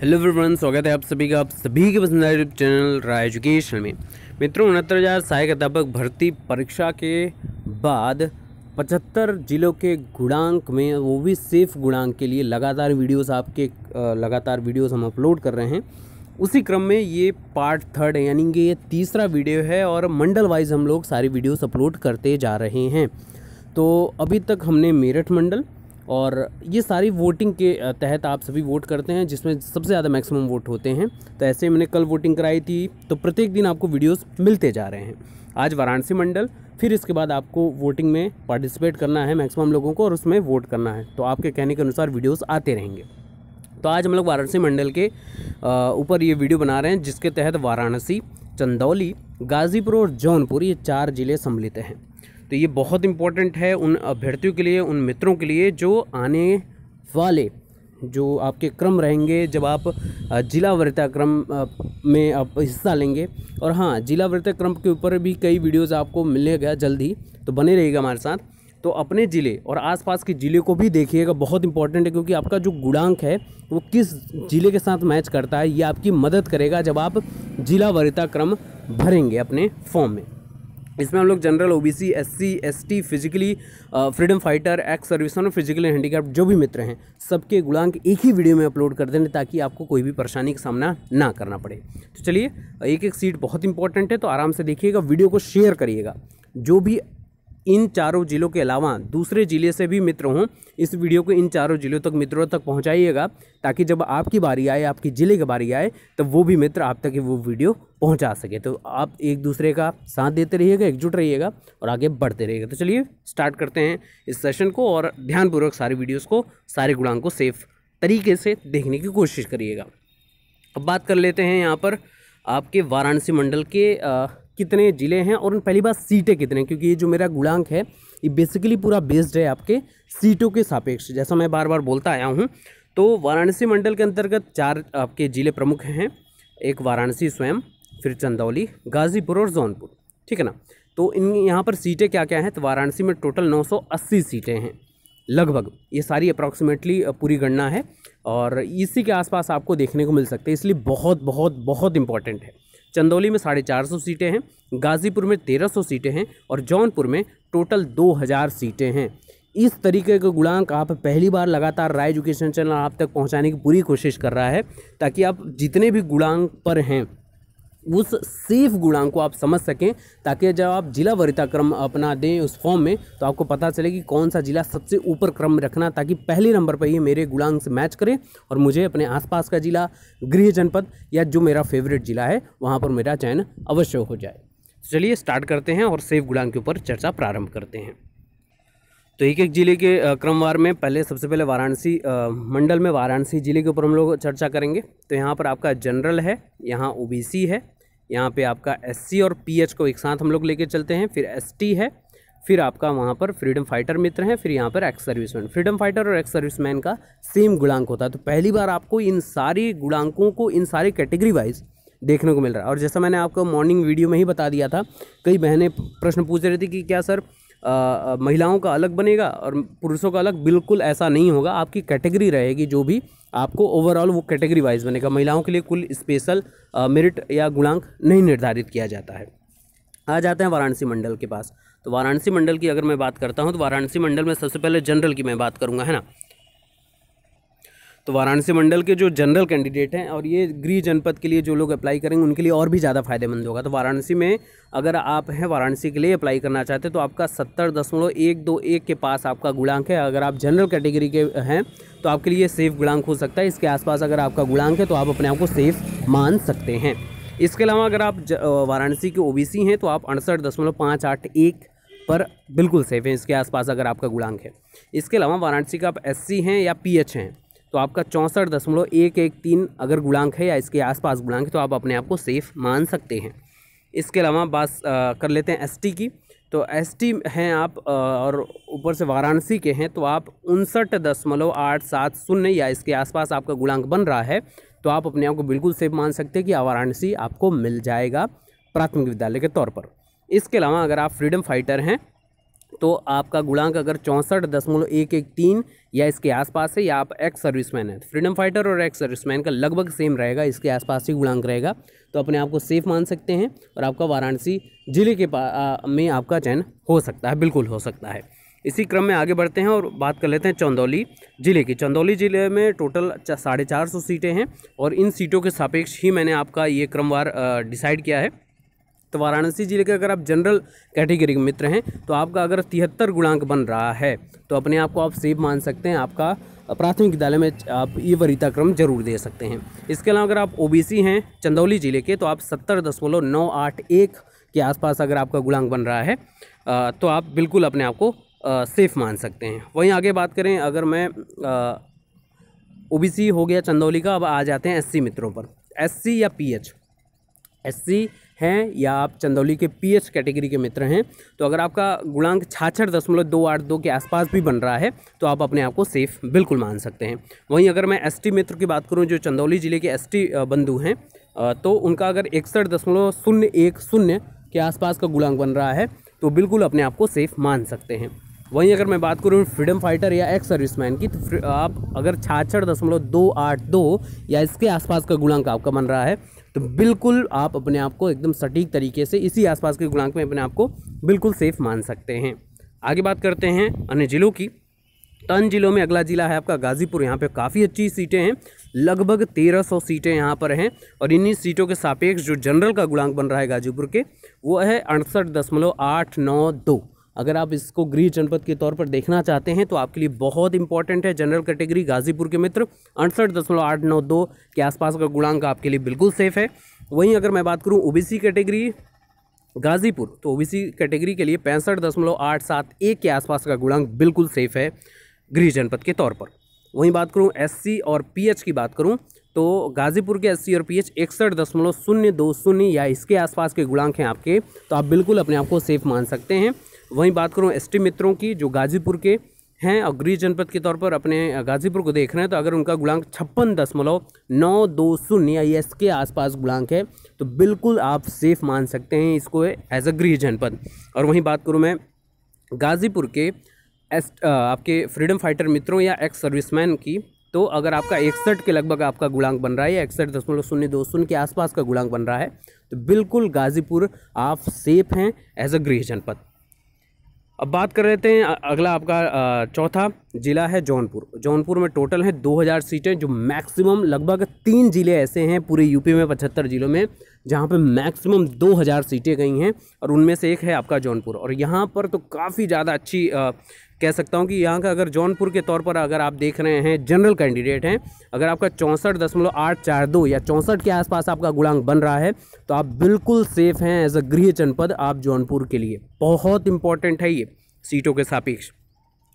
hello everyone स्वागत है आप सभी का आप सभी के पसंद यूट्यूब चैनल राय एजुकेशन में मित्रों उनहत्तर हज़ार सहायक अध्यापक भर्ती परीक्षा के बाद पचहत्तर जिलों के गुणांक में वो भी सेफ गुणांक के लिए लगातार वीडियोस आपके लगातार वीडियोस हम अपलोड कर रहे हैं उसी क्रम में ये पार्ट थर्ड यानी कि ये तीसरा वीडियो है और मंडल वाइज हम लोग सारी वीडियोज़ अपलोड करते जा रहे हैं तो अभी तक हमने मेरठ मंडल और ये सारी वोटिंग के तहत आप सभी वोट करते हैं जिसमें सबसे ज़्यादा मैक्सिमम वोट होते हैं तो ऐसे मैंने कल वोटिंग कराई थी तो प्रत्येक दिन आपको वीडियोस मिलते जा रहे हैं आज वाराणसी मंडल फिर इसके बाद आपको वोटिंग में पार्टिसिपेट करना है मैक्सिमम लोगों को और उसमें वोट करना है तो आपके कहने के अनुसार वीडियोज़ आते रहेंगे तो आज हम लोग वाराणसी मंडल के ऊपर ये वीडियो बना रहे हैं जिसके तहत वाराणसी चंदौली गाज़ीपुर और जौनपुर ये चार ज़िले सम्मिलित हैं तो ये बहुत इम्पोर्टेंट है उन अभ्यर्थियों के लिए उन मित्रों के लिए जो आने वाले जो आपके क्रम रहेंगे जब आप जिला वरीयता क्रम में आप हिस्सा लेंगे और हाँ जिला वरीयता क्रम के ऊपर भी कई वीडियोस आपको मिलेगा जल्द ही तो बने रहिएगा हमारे साथ तो अपने ज़िले और आसपास के ज़िले को भी देखिएगा बहुत इंपॉर्टेंट है क्योंकि आपका जो गुणांक है वो किस ज़िले के साथ मैच करता है ये आपकी मदद करेगा जब आप जिला वरिता क्रम भरेंगे अपने फॉर्म में इसमें हम लोग general OBC SC ST physically freedom fighter ex serviceman और फिजिकली हैंडीकैप्ट जो भी मित्र हैं सबके गुणांक एक ही वीडियो में अपलोड कर देने ताकि आपको कोई भी परेशानी का सामना ना करना पड़े तो चलिए एक एक सीट बहुत इंपॉर्टेंट है तो आराम से देखिएगा वीडियो को शेयर करिएगा जो भी इन चारों जिलों के अलावा दूसरे ज़िले से भी मित्र हों इस वीडियो को इन चारों ज़िलों तक मित्रों तक पहुँचाइएगा ताकि जब आपकी बारी आए आपकी ज़िले की बारी आए तो वो भी मित्र आप तक वो वीडियो पहुँचा सके तो आप एक दूसरे का साथ देते रहिएगा एकजुट रहिएगा और आगे बढ़ते रहिएगा तो चलिए स्टार्ट करते हैं इस सेशन को और ध्यानपूर्वक सारे वीडियोज़ को सारे गुणांग को सेफ तरीके से देखने की कोशिश करिएगा अब बात कर लेते हैं यहाँ पर आपके वाराणसी मंडल के कितने ज़िले हैं और पहली बात सीटें कितने क्योंकि ये जो मेरा गुणांक है ये बेसिकली पूरा बेस्ड है आपके सीटों के सापेक्ष जैसा मैं बार बार बोलता आया हूँ तो वाराणसी मंडल के अंतर्गत चार आपके ज़िले प्रमुख हैं एक वाराणसी स्वयं फिर चंदौली गाज़ीपुर और जौनपुर ठीक है ना तो इन यहाँ पर सीटें क्या क्या हैं तो वाराणसी में टोटल 980 सीटें हैं लगभग ये सारी अप्रॉक्सीमेटली पूरी गणना है और इसी के आसपास आपको देखने को मिल सकते हैं इसलिए बहुत बहुत बहुत इंपॉर्टेंट है चंदौली में साढ़े चार सौ सीटें हैं गाज़ीपुर में तेरह सौ सीटें हैं और जौनपुर में टोटल दो हज़ार सीटें हैं इस तरीके का गुणांक आप पहली बार लगातार राय एजुकेशन चैनल आप तक पहुंचाने की पूरी कोशिश कर रहा है ताकि आप जितने भी गुणांक पर हैं उस सेफ गुणांक को आप समझ सकें ताकि जब आप जिला वरिता क्रम अपना दें उस फॉर्म में तो आपको पता चले कि कौन सा जिला सबसे ऊपर क्रम रखना ताकि पहले नंबर पर ये मेरे गुणांक से मैच करें और मुझे अपने आसपास का जिला गृह जनपद या जो मेरा फेवरेट जिला है वहाँ पर मेरा चयन अवश्य हो जाए चलिए स्टार्ट करते हैं और सेफ गुणांक के ऊपर चर्चा प्रारंभ करते हैं तो एक एक ज़िले के क्रमवार में पहले सबसे पहले वाराणसी मंडल में वाराणसी ज़िले के ऊपर हम लोग चर्चा करेंगे तो यहाँ पर आपका जनरल है यहाँ ओबीसी है यहाँ पे आपका एससी और पीएच को एक साथ हम लोग लेके चलते हैं फिर एसटी है फिर आपका वहाँ पर फ्रीडम फाइटर मित्र है फिर यहाँ पर एक्स सर्विसमैन फ्रीडम फाइटर और एक्स सर्विसमैन का सेम गुणांक होता है तो पहली बार आपको इन सारी गुणांकों को इन सारे कैटेगरी वाइज देखने को मिल रहा है और जैसा मैंने आपको मॉर्निंग वीडियो में ही बता दिया था कई बहनें प्रश्न पूछ रही थी कि क्या सर महिलाओं का अलग बनेगा और पुरुषों का अलग बिल्कुल ऐसा नहीं होगा आपकी कैटेगरी रहेगी जो भी आपको ओवरऑल वो कैटेगरी वाइज बनेगा महिलाओं के लिए कुल स्पेशल मेरिट या गुणांक नहीं निर्धारित किया जाता है आ जाते हैं वाराणसी मंडल के पास तो वाराणसी मंडल की अगर मैं बात करता हूँ तो वाराणसी मंडल में सबसे पहले जनरल की मैं बात करूँगा है ना तो वाराणसी मंडल के जो जनरल कैंडिडेट हैं और ये गृह जनपद के लिए जो लोग अप्लाई करेंगे उनके लिए और भी ज़्यादा फायदेमंद होगा तो वाराणसी में अगर आप हैं वाराणसी के लिए अप्लाई करना चाहते हैं तो आपका सत्तर दशमलव एक दो एक के पास आपका गुणांक है अगर आप जनरल कैटेगरी के हैं तो आपके लिए सेफ़ गुणांक हो सकता है इसके आसपास अगर आपका गुणांक है तो आप अपने आप को सेफ़ मान सकते हैं इसके अलावा अगर आप वाराणसी के ओ हैं तो आप अड़सठ दशमलव पाँच आठ एक पर बिल्कुल सेफ हैं इसके आसपास अगर आपका गुणांक है इसके अलावा वाराणसी का आप एस हैं या पी हैं तो आपका चौंसठ दशमलव एक एक तीन अगर गुणांक है या इसके आसपास गुणांक है तो आप अपने आप को सेफ़ मान सकते हैं इसके अलावा बात कर लेते हैं एसटी की तो एसटी हैं आप और ऊपर से वाराणसी के हैं तो आप उनसठ दशमलव आठ सात शून्य या इसके आसपास आपका गुणांक बन रहा है तो आप अपने आप को बिल्कुल सेफ मान सकते हैं कि वाराणसी आपको मिल जाएगा प्राथमिक विद्यालय के तौर पर इसके अलावा अगर आप फ्रीडम फाइटर हैं तो आपका गुणांक अगर चौंसठ दशमलव एक एक तीन या इसके आसपास है या आप एक्स सर्विसमैन हैं फ्रीडम फाइटर और एक्स सर्विसमैन का लगभग सेम रहेगा इसके आसपास ही गुणांक रहेगा तो अपने आप को सेफ मान सकते हैं और आपका वाराणसी जिले के आ, में आपका चयन हो सकता है बिल्कुल हो सकता है इसी क्रम में आगे बढ़ते हैं और बात कर लेते हैं चंदौली जिले की चंदौली जिले में टोटल साढ़े चार सौ सीटें हैं और इन सीटों के सापेक्ष ही मैंने आपका ये क्रमवार डिसाइड किया है तो वाराणसी जिले के अगर आप जनरल कैटेगरी के मित्र हैं तो आपका अगर तिहत्तर गुणांक बन रहा है तो अपने आप को आप सेफ मान सकते हैं आपका प्राथमिक विद्यालय में आप ये वरीता क्रम जरूर दे सकते हैं इसके अलावा अगर आप ओबीसी हैं चंदौली ज़िले के तो आप सत्तर दशमलव नौ आठ एक के आसपास अगर आपका गुणांक बन रहा है तो आप बिल्कुल अपने आप को सेफ़ मान सकते हैं वहीं आगे बात करें अगर मैं ओबीसी हो गया चंदौली का अब आ जाते हैं एससी मित्रों पर एससी या पीएच एससी हैं या आप चंदौली के पीएच कैटेगरी के मित्र हैं तो अगर आपका गुणांक छाछठ दशमलव दो आठ दो के आसपास भी बन रहा है तो आप अपने आप को सेफ़ बिल्कुल मान सकते हैं वहीं अगर मैं एसटी मित्र की बात करूँ जो चंदौली ज़िले के एसटी बंधु हैं तो उनका अगर इकसठ दशमलव शून्य एक शून्य के आसपास का गुणांक बन रहा है तो बिल्कुल अपने आप को सेफ़ मान सकते हैं वहीं अगर मैं बात करूँ फ्रीडम फाइटर या एक्स सर्विसमैन की तो आप अगर छाछठ दशमलव दो आठ दो या इसके आसपास का गुणांक आपका बन रहा है तो बिल्कुल आप अपने आप को एकदम सटीक तरीके से इसी आसपास के गुणांक में अपने आप को बिल्कुल सेफ़ मान सकते हैं आगे बात करते हैं अन्य ज़िलों की अन्य जिलों में अगला ज़िला है आपका गाज़ीपुर यहाँ पर काफ़ी अच्छी सीटें हैं लगभग तेरह सीटें यहाँ पर हैं और इन्हीं सीटों के सापेक्ष जो जनरल का गुणांक बन रहा है गाजीपुर के वो है अड़सठ दशमलव आठ नौ दो अगर आप इसको गृह जनपद के तौर पर देखना चाहते हैं तो आपके लिए बहुत इंपॉर्टेंट है जनरल कैटेगरी गाजीपुर के मित्र अड़सठ दशमलव आठ नौ दो के आसपास का गुणांक आपके लिए बिल्कुल सेफ है वहीं अगर मैं बात करूँ ओबीसी कैटेगरी गाजीपुर तो ओबीसी कैटेगरी के लिए पैंसठ दशमलव आठ सात एक के आसपास का गुणांक बिल्कुल सेफ है गृह जनपद के तौर पर वहीं बात करूँ एस और पी की बात करूँ तो गाजीपुर के एससी और पीएच इकसठ दशमलव शून्य दो शून्य या इसके आसपास के गुणांक हैं आपके तो आप बिल्कुल अपने आप को सेफ मान सकते हैं वहीं बात करूँ एस मित्रों की जो गाजीपुर के हैं और गृह जनपद के तौर पर अपने गाजीपुर को देख रहे हैं तो अगर उनका गुणांक छप्पन दशमलव नौ दो शून्य या के आसपास गुणांक है तो बिल्कुल आप सेफ मान सकते हैं इसको एज अ गृह जनपद और वहीं बात करूँ मैं गाजीपुर के एस आपके फ्रीडम फाइटर मित्रों या एक्स सर्विसमैन की तो अगर आपका इकसठ के लगभग आपका गुणांक बन रहा है या इकसठ दशमलव शून्य दो शून्य के आसपास का गुणांक बन रहा है तो बिल्कुल गाजीपुर आप सेफ हैं एज अ गृह जनपद अब बात कर लेते हैं अगला आपका चौथा ज़िला है जौनपुर जौनपुर में टोटल हैं 2000 सीटें जो मैक्सिमम लगभग तीन ज़िले ऐसे हैं पूरे यूपी में 75 ज़िलों में जहाँ पे मैक्सिमम 2000 सीटें गई हैं और उनमें से एक है आपका जौनपुर और यहाँ पर तो काफ़ी ज़्यादा अच्छी कह सकता हूँ कि यहाँ का अगर जौनपुर के तौर पर अगर आप देख रहे हैं जनरल कैंडिडेट हैं अगर आपका चौंसठ दशमलव आठ चार दो या चौंसठ के आसपास आपका गुणांक बन रहा है तो आप बिल्कुल सेफ़ हैं एज अ गृह जनपद आप जौनपुर के लिए बहुत इंपॉर्टेंट है ये सीटों के सापेक्ष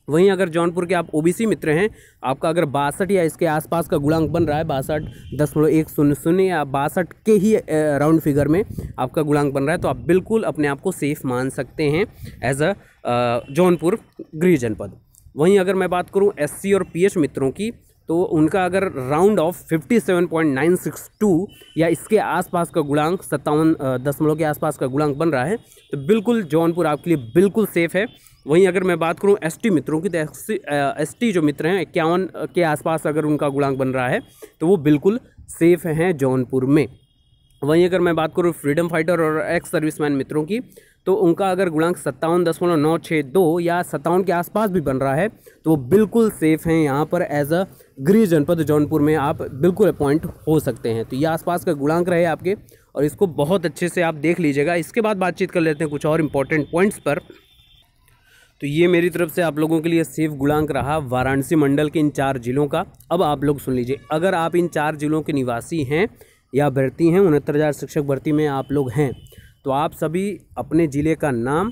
वहीं अगर जौनपुर के आप ओबीसी मित्र हैं आपका अगर बासठ या इसके आसपास का गुणांक बन रहा है बासठ दशमलव एक शून्य शून्य या बासठ के ही राउंड फिगर में आपका गुणांक बन रहा है तो आप बिल्कुल अपने आप को सेफ मान सकते हैं एज अ जौनपुर गृह जनपद वहीं अगर मैं बात करूं एससी और पीएच मित्रों की तो उनका अगर राउंड ऑफ 57.962 या इसके आसपास का गुणांक सत्तावन दशमलव के आसपास का गुणांक बन रहा है तो बिल्कुल जौनपुर आपके लिए बिल्कुल सेफ़ है वहीं अगर मैं बात करूं एसटी मित्रों की तो एस जो मित्र हैं इक्यावन के आसपास अगर उनका गुणांक बन रहा है तो वो बिल्कुल सेफ़ हैं जौनपुर में वहीं अगर मैं बात करूँ फ्रीडम फाइटर और एक्स सर्विसमैन मित्रों की तो उनका अगर गुणांक सत्तावन दशमलव नौ छः दो या सत्तावन के आसपास भी बन रहा है तो वो बिल्कुल सेफ़ हैं यहाँ पर एज अ गृह जनपद जौनपुर में आप बिल्कुल अपॉइंट हो सकते हैं तो ये आसपास का गुणांक रहे आपके और इसको बहुत अच्छे से आप देख लीजिएगा इसके बाद बातचीत कर लेते हैं कुछ और इम्पोर्टेंट पॉइंट्स पर तो ये मेरी तरफ से आप लोगों के लिए सेफ गुणांक रहा वाराणसी मंडल के इन चार ज़िलों का अब आप लोग सुन लीजिए अगर आप इन चार ज़िलों के निवासी हैं या भर्ती हैं उनहत्तर हज़ार शिक्षक भर्ती में आप लोग हैं तो आप सभी अपने ज़िले का नाम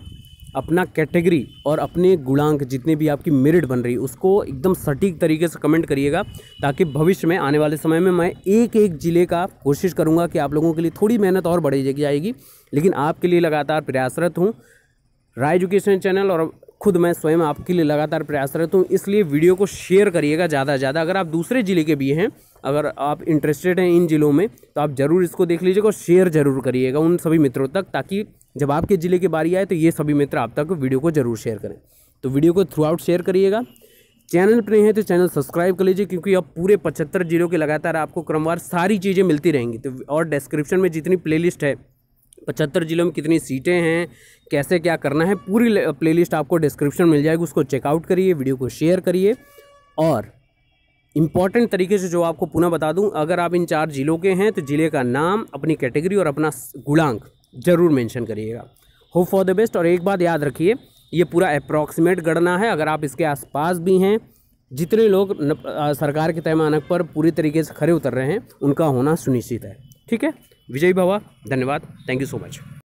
अपना कैटेगरी और अपने गुणांक जितने भी आपकी मेरिट बन रही है उसको एकदम सटीक तरीके से कमेंट करिएगा ताकि भविष्य में आने वाले समय में मैं एक एक ज़िले का कोशिश करूँगा कि आप लोगों के लिए थोड़ी मेहनत और बढ़ी जाएगी लेकिन आपके लिए लगातार प्रयासरत हूँ राय एजुकेशन चैनल और खुद मैं स्वयं आपके लिए लगातार प्रयासरत हूँ इसलिए वीडियो को शेयर करिएगा ज़्यादा से ज़्यादा अगर आप दूसरे ज़िले के भी हैं अगर आप इंटरेस्टेड हैं इन ज़िलों में तो आप ज़रूर इसको देख लीजिएगा और शेयर ज़रूर करिएगा उन सभी मित्रों तक ताकि जब आपके ज़िले की बारी आए तो ये सभी मित्र आप तक वीडियो को ज़रूर शेयर करें तो वीडियो को थ्रू आउट शेयर करिएगा चैनल पर नहीं है तो चैनल सब्सक्राइब कर लीजिए क्योंकि अब पूरे पचहत्तर जिलों के लगातार आपको क्रमवार सारी चीज़ें मिलती रहेंगी तो और डिस्क्रिप्शन में जितनी प्लेलिस्ट है पचहत्तर जिलों में कितनी सीटें हैं कैसे क्या करना है पूरी प्लेलिस्ट आपको डिस्क्रिप्शन मिल जाएगी उसको चेकआउट करिए वीडियो को शेयर करिए और इंपॉर्टेंट तरीके से जो आपको पुनः बता दूं अगर आप इन चार ज़िलों के हैं तो ज़िले का नाम अपनी कैटेगरी और अपना गुणांक ज़रूर मेंशन करिएगा होप फॉर द बेस्ट और एक बात याद रखिए ये पूरा अप्रॉक्सीमेट गणना है अगर आप इसके आसपास भी हैं जितने लोग न, आ, सरकार के तयमानक पर पूरी तरीके से खड़े उतर रहे हैं उनका होना सुनिश्चित है ठीक है विजय भवा धन्यवाद थैंक यू सो मच